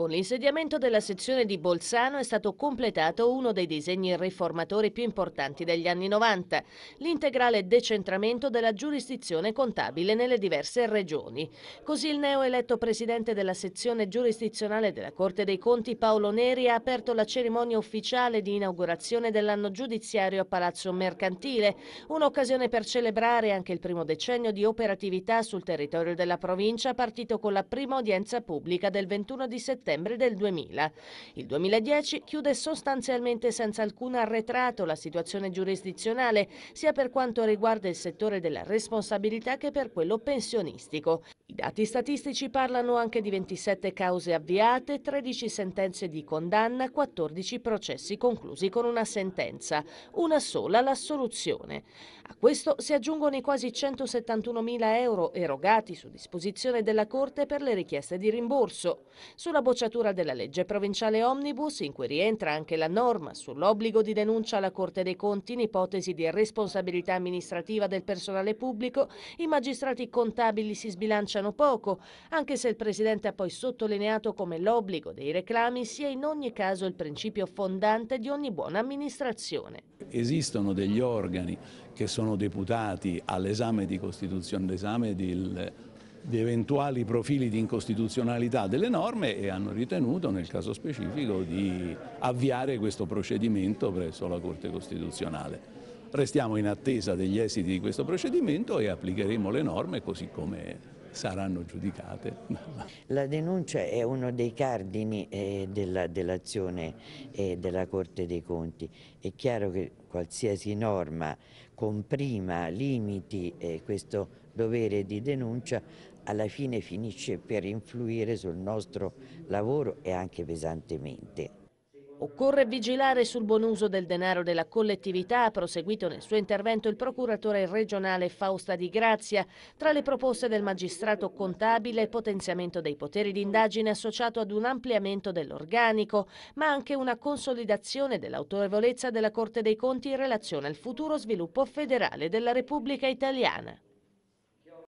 Con l'insediamento della sezione di Bolzano è stato completato uno dei disegni riformatori più importanti degli anni 90, l'integrale decentramento della giurisdizione contabile nelle diverse regioni. Così il neoeletto presidente della sezione giurisdizionale della Corte dei Conti Paolo Neri ha aperto la cerimonia ufficiale di inaugurazione dell'anno giudiziario a Palazzo Mercantile, un'occasione per celebrare anche il primo decennio di operatività sul territorio della provincia partito con la prima udienza pubblica del 21 di settembre settembre del 2000. Il 2010 chiude sostanzialmente senza alcun arretrato la situazione giurisdizionale, sia per quanto riguarda il settore della responsabilità che per quello pensionistico. I dati statistici parlano anche di 27 cause avviate, 13 sentenze di condanna, 14 processi conclusi con una sentenza, una sola l'assoluzione. A questo si aggiungono i quasi 171.000 euro erogati su disposizione della Corte per le richieste di rimborso. Sulla bocciatura della legge provinciale Omnibus, in cui rientra anche la norma sull'obbligo di denuncia alla Corte dei Conti in ipotesi di responsabilità amministrativa del personale pubblico, i magistrati contabili si sbilanciano lasciano poco, anche se il Presidente ha poi sottolineato come l'obbligo dei reclami sia in ogni caso il principio fondante di ogni buona amministrazione. Esistono degli organi che sono deputati all'esame di Costituzione, all'esame del di eventuali profili di incostituzionalità delle norme e hanno ritenuto nel caso specifico di avviare questo procedimento presso la Corte Costituzionale. Restiamo in attesa degli esiti di questo procedimento e applicheremo le norme così come saranno giudicate. La denuncia è uno dei cardini eh, dell'azione dell eh, della Corte dei Conti. È chiaro che qualsiasi norma comprima, limiti eh, questo dovere di denuncia alla fine finisce per influire sul nostro lavoro e anche pesantemente. Occorre vigilare sul buon uso del denaro della collettività, ha proseguito nel suo intervento il procuratore regionale Fausta Di Grazia. Tra le proposte del magistrato contabile, potenziamento dei poteri d'indagine associato ad un ampliamento dell'organico, ma anche una consolidazione dell'autorevolezza della Corte dei Conti in relazione al futuro sviluppo federale della Repubblica Italiana.